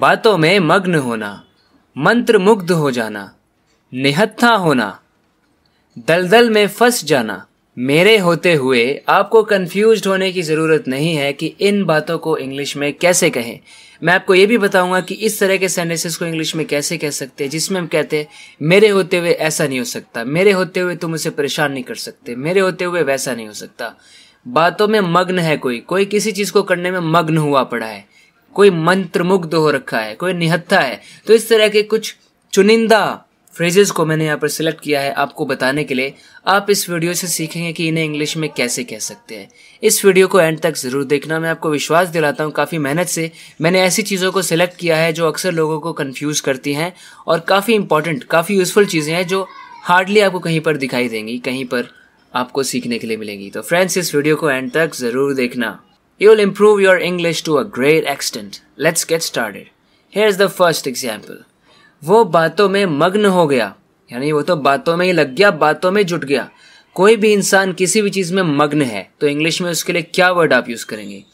बातों में मग्न होना मंत्र मुग्ध हो जाना निहत्था होना दलदल में फंस जाना मेरे होते हुए आपको कंफ्यूज होने की ज़रूरत नहीं है कि इन बातों को इंग्लिश में कैसे कहें मैं आपको ये भी बताऊंगा कि इस तरह के सेंटेंसेस को इंग्लिश में कैसे कह सकते हैं जिसमें हम कहते हैं मेरे होते हुए ऐसा नहीं हो सकता मेरे होते हुए तुम उसे परेशान नहीं कर सकते मेरे होते हुए वैसा नहीं हो सकता बातों में मग्न है कोई कोई किसी चीज़ को करने में मग्न हुआ पड़ा है कोई मंत्रमुग्ध हो रखा है कोई निहत्था है तो इस तरह के कुछ चुनिंदा फ्रेजेस को मैंने यहाँ पर सिलेक्ट किया है आपको बताने के लिए आप इस वीडियो से सीखेंगे कि इन्हें इंग्लिश में कैसे कह सकते हैं इस वीडियो को एंड तक ज़रूर देखना मैं आपको विश्वास दिलाता हूँ काफ़ी मेहनत से मैंने ऐसी चीज़ों को सिलेक्ट किया है जो अक्सर लोगों को कन्फ्यूज़ करती हैं और काफ़ी इंपॉर्टेंट काफ़ी यूज़फुल चीज़ें हैं जो हार्डली आपको कहीं पर दिखाई देंगी कहीं पर आपको सीखने के लिए मिलेंगी तो फ्रेंड्स इस वीडियो को एंड तक ज़रूर देखना You'll improve your English to a great extent. Let's get started. Here's the first example. वो बातों में मग्न हो गया यानी वो तो बातों में ही लग गया बातों में जुट गया कोई भी इंसान किसी भी चीज़ में मग्न है तो इंग्लिश में उसके लिए क्या वर्ड आप यूज़ करेंगे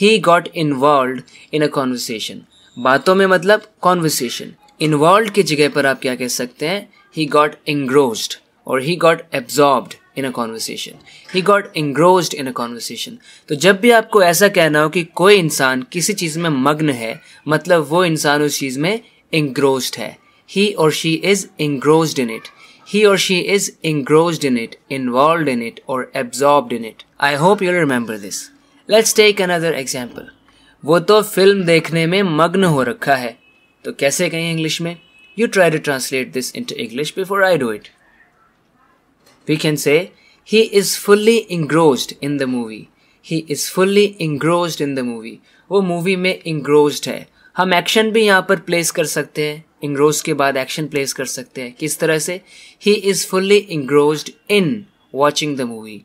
he got involve in a conversation बातों में मतलब कॉन्वर्सेशन इन्वॉल्व की जगह पर आप क्या कह सकते हैं ही गॉट इंग्रोस्ड और he got absorbed in a conversation he got engrossed in a conversation तो जब भी आपको ऐसा कहना हो कि कोई इंसान किसी चीज़ में मग्न है मतलब वो इंसान उस चीज़ में इंग्रोस्ड है ही और she is engrossed in it he or she is engrossed in it, involved in it, or absorbed in it. I hope you'll remember this. Let's take another example. वो तो फिल्म देखने में मग्न हो रखा है तो कैसे कहें इंग्लिश में you try to translate this into English before I do it we can say he is fully engrossed in the movie he is fully engrossed in the movie वो मूवी में engrossed है हम action भी यहाँ पर place कर सकते हैं इंग्रोज के बाद एक्शन प्लेस कर सकते हैं किस तरह से he is fully engrossed in watching the movie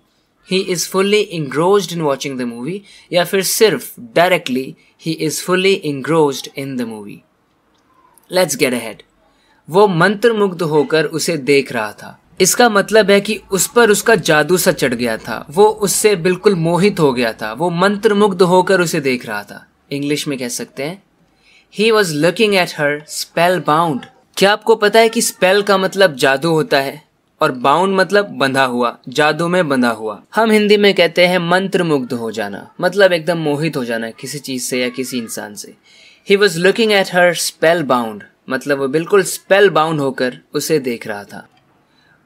he is fully engrossed in watching the movie या फिर सिर्फ directly he is fully engrossed in the movie let's get ahead वो मंत्रमुग्ध होकर उसे देख रहा था इसका मतलब है कि उस पर उसका जादू सा चढ़ गया था वो उससे बिल्कुल मोहित हो गया था वो मंत्र मुग्ध होकर उसे देख रहा था इंग्लिश में कह सकते हैं he was looking at her spellbound क्या आपको पता है कि स्पेल का मतलब जादू होता है और बाउंड मतलब बंधा हुआ जादू में बंधा हुआ हम हिंदी में कहते हैं मंत्र मुग्ध हो जाना मतलब एकदम मोहित हो जाना किसी चीज से या किसी इंसान से he was looking at her spellbound मतलब वो बिल्कुल स्पेल बाउंड होकर उसे देख रहा था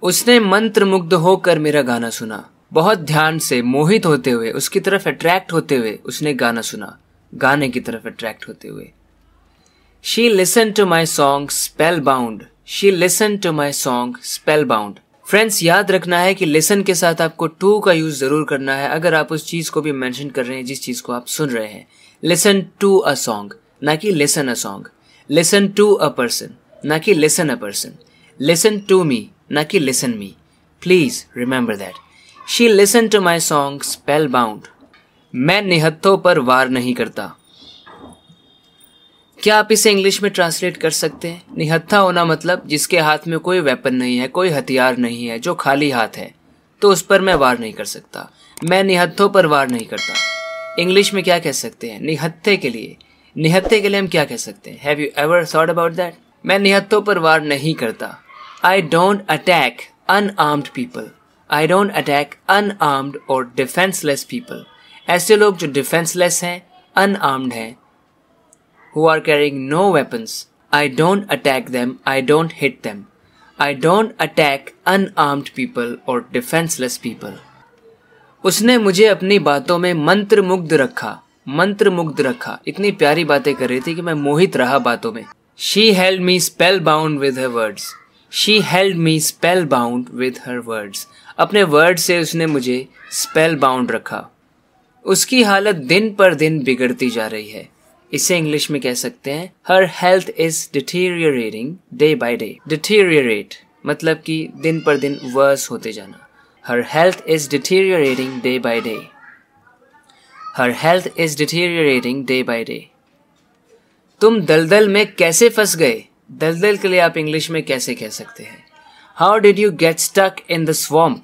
उसने मंत्र मुग्ध होकर मेरा गाना सुना बहुत ध्यान से मोहित होते हुए उसकी तरफ अट्रैक्ट होते हुए उसने गाना सुना गाने की तरफ अट्रैक्ट होते हुए she listen to my song spellbound she listen to my song spellbound friends याद रखना है कि लिसन के साथ आपको टू का यूज जरूर करना है अगर आप उस चीज को भी मेंशन कर रहे हैं जिस चीज को आप सुन रहे हैं लिसन टू अ सॉन्ग ना कि listen a song listen to a person ना कि listen a person listen to me ना कि listen me please remember that she listen to my song spellbound मैं निहत्थों पर वार नहीं करता क्या आप इसे इंग्लिश में ट्रांसलेट कर सकते हैं निहत्था होना मतलब जिसके हाथ में कोई वेपन नहीं है कोई हथियार नहीं है जो खाली हाथ है तो उस पर मैं वार नहीं कर सकता मैं निहत्थों पर वार नहीं करता इंग्लिश में क्या कह सकते हैं निहत्थे के लिए निहत्थे के लिए हम क्या कह सकते हैं have you ever thought about that मैं निहत्थों पर वार नहीं करता I don't attack unarmed people I don't attack unarmed और डिफेंसलेस पीपल ऐसे लोग जो डिफेंसलेस हैं अनआर्म्ड हैं who are carrying no weapons I don't attack them I don't hit them I don't attack unarmed people और defenceless people उसने मुझे अपनी बातों में मंत्र मुग्ध रखा मंत्र मुग्ध रखा इतनी प्यारी बातें कर रही थी कि मैं मोहित रहा बातों में she held me spellbound with her words she held me spellbound with her words अपने वर्ड से उसने मुझे स्पेल बाउंड रखा उसकी हालत दिन पर दिन बिगड़ती जा रही है इसे इंग्लिश में कह सकते हैं her health is deteriorating day by day deteriorate मतलब कि दिन पर दिन वर्स होते जाना her health is deteriorating day by day her health is deteriorating day by day तुम दलदल में कैसे फंस गए दलदल के लिए आप इंग्लिश में कैसे कह सकते हैं how did you get stuck in the swamp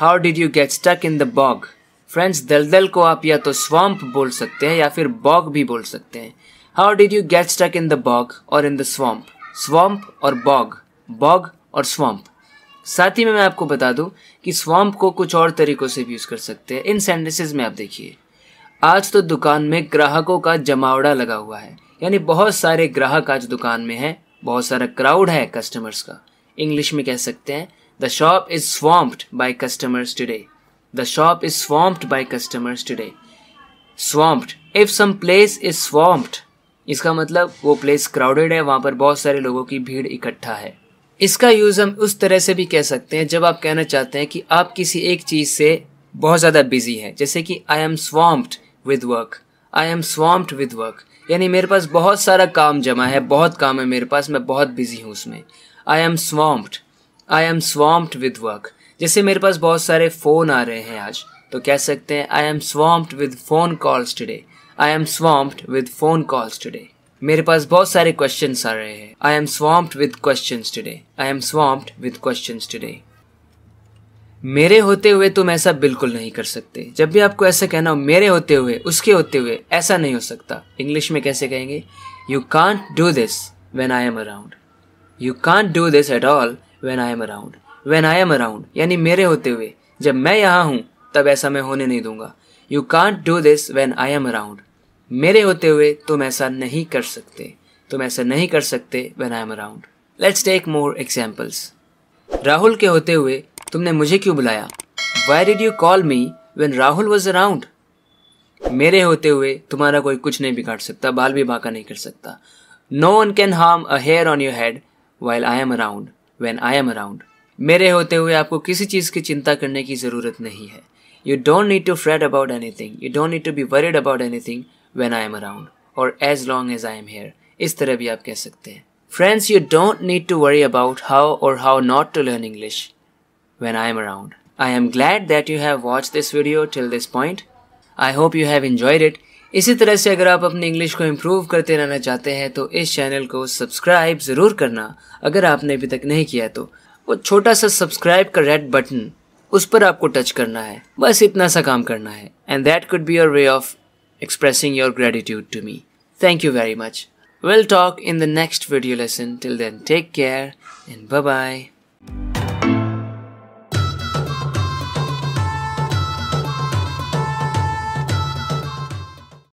how did you get stuck in the bog friends दलदल को आप या तो स्वम्प बोल सकते हैं या फिर बॉग भी बोल सकते हैं how did you get stuck in the bog और इन द स्वम्प स्वम्प और बॉग बॉग और स्वम्प साथ ही में मैं आपको बता दूं कि स्वम्प को कुछ और तरीकों से भी यूज़ कर सकते हैं इन सेंटेंसेस में आप देखिए आज तो दुकान में ग्राहकों का जमावड़ा लगा हुआ है यानी बहुत सारे ग्राहक आज दुकान में हैं बहुत सारा क्राउड है कस्टमर्स का इंग्लिश में कह सकते हैं the shop is swamped by customers today the shop is swamped by customers today swamped if some place is swamped इसका मतलब वो प्लेस क्राउडेड है वहां पर बहुत सारे लोगों की भीड़ इकट्ठा है इसका यूज़ हम उस तरह से भी कह सकते हैं जब आप कहना चाहते हैं कि आप किसी एक चीज़ से बहुत ज़्यादा बिजी हैं जैसे कि I am swamped with work I am swamped with work यानी मेरे पास बहुत सारा काम जमा है बहुत काम है मेरे पास मैं बहुत बिजी हूँ उसमें I am swamped I am swamped with work जैसे मेरे पास बहुत सारे फ़ोन आ रहे हैं आज तो कह सकते हैं I am swamped with phone calls today I am swamped with phone calls today मेरे पास बहुत सारे क्वेश्चन आ रहे हैं I am swamped with question today I am swamped with question today मेरे होते हुए तुम ऐसा बिल्कुल नहीं कर सकते जब भी आपको ऐसा कहना हो मेरे होते हुए उसके होते हुए ऐसा नहीं हो सकता इंग्लिश में कैसे कहेंगे you can't do this when I am around you can't do this at all when I am around when I am around यानी मेरे होते हुए जब मैं यहाँ हूँ तब ऐसा मैं होने नहीं दूंगा you can't do this when I am around मेरे होते हुए तुम ऐसा नहीं कर सकते तुम ऐसा नहीं कर सकते when I am around let's take more examples Rahul के होते हुए तुमने मुझे क्यों बुलाया why did you call me when Rahul was around मेरे होते हुए तुम्हारा कोई कुछ नहीं बिगाड़ सकता बाल भी बाका नहीं कर सकता no one can harm a hair on your head while I am around when I am around मेरे होते हुए आपको किसी चीज़ की चिंता करने की ज़रूरत नहीं है you don't need to fret about anything you don't need to be worried about anything when I am around और as long as I am here इस तरह भी आप कह सकते हैं friends you don't need to worry about how और how not to learn English when I am around. I am glad that you have watched this video till this point. I hope you have enjoyed it. इसी तरह से अगर आप अपने English को improve करते रहना चाहते हैं तो इस चैनल को सब्सक्राइब ज़रूर करना अगर आपने अभी तक नहीं किया तो वो छोटा सा सब्सक्राइब का रेड बटन उस पर आपको टच करना है बस इतना सा काम करना है and that could be your way of expressing your gratitude to me thank you very much We'll talk in the next video lesson till then take care and bye